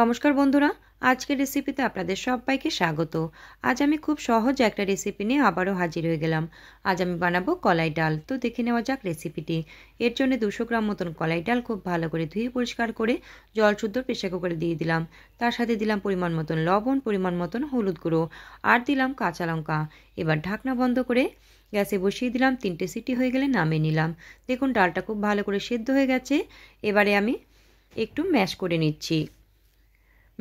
নমস্কার বন্ধুরা আজকের রেসিপিতে আপনাদের সবাইকে স্বাগত আজ আমি খুব সহজ একটা রেসিপি নিয়ে আবারও হাজির হয়ে গেলাম আজ আমি বানাবো কলাই ডাল তো দেখে নেওয়া যাক রেসিপিটি এর জন্য দুশো গ্রাম মতন কলাই ডাল খুব ভালো করে ধুয়ে পরিষ্কার করে জল শুদ্ধ প্রেশার কুকারে দিয়ে দিলাম তার সাথে দিলাম পরিমাণ মতন লবণ পরিমাণ মতন হলুদ গুঁড়ো আর দিলাম কাঁচা লঙ্কা এবার ঢাকনা বন্ধ করে গ্যাসে বসিয়ে দিলাম তিনটে সিটি হয়ে গেলে নামিয়ে নিলাম দেখুন ডালটা খুব ভালো করে সেদ্ধ হয়ে গেছে এবারে আমি একটু ম্যাশ করে নিচ্ছি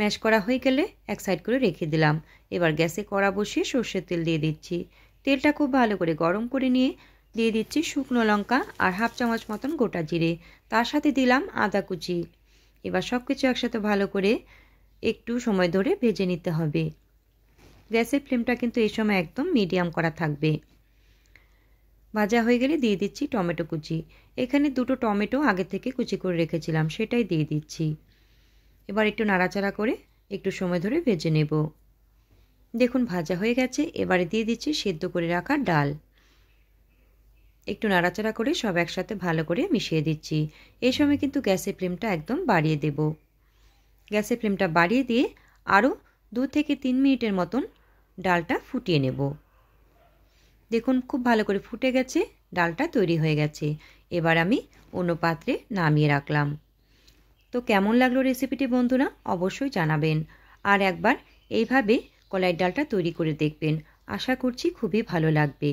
ম্যাশ করা হয়ে গেলে এক সাইড করে রেখে দিলাম এবার গ্যাসে কড়া বসিয়ে সর্ষের তেল দিয়ে দিচ্ছি তেলটা খুব ভালো করে গরম করে নিয়ে দিয়ে দিচ্ছি শুকনো লঙ্কা আর হাফ চামচ মতন গোটা জিরে তার সাথে দিলাম আদা কুচি এবার সব কিছু একসাথে ভালো করে একটু সময় ধরে ভেজে নিতে হবে গ্যাসের ফ্লেমটা কিন্তু এই সময় একদম মিডিয়াম করা থাকবে ভাজা হয়ে গেলে দিয়ে দিচ্ছি টমেটো কুচি এখানে দুটো টমেটো আগে থেকে কুচি করে রেখেছিলাম সেটাই দিয়ে দিচ্ছি এবার একটু নাড়াচাড়া করে একটু সময় ধরে ভেজে নেব দেখুন ভাজা হয়ে গেছে এবারে দিয়ে দিচ্ছি সেদ্ধ করে রাখা ডাল একটু নাড়াচাড়া করে সব একসাথে ভালো করে মিশিয়ে দিচ্ছি এই সময় কিন্তু গ্যাসের ফ্লেমটা একদম বাড়িয়ে দেব গ্যাসের ফ্লেমটা বাড়িয়ে দিয়ে আরও দু থেকে তিন মিনিটের মতন ডালটা ফুটিয়ে নেব দেখুন খুব ভালো করে ফুটে গেছে ডালটা তৈরি হয়ে গেছে এবার আমি অন্য পাত্রে নামিয়ে রাখলাম তো কেমন লাগলো রেসিপিটি বন্ধুরা অবশ্যই জানাবেন আর একবার এইভাবে কলাইয়ের ডালটা তৈরি করে দেখবেন আশা করছি খুবই ভালো লাগবে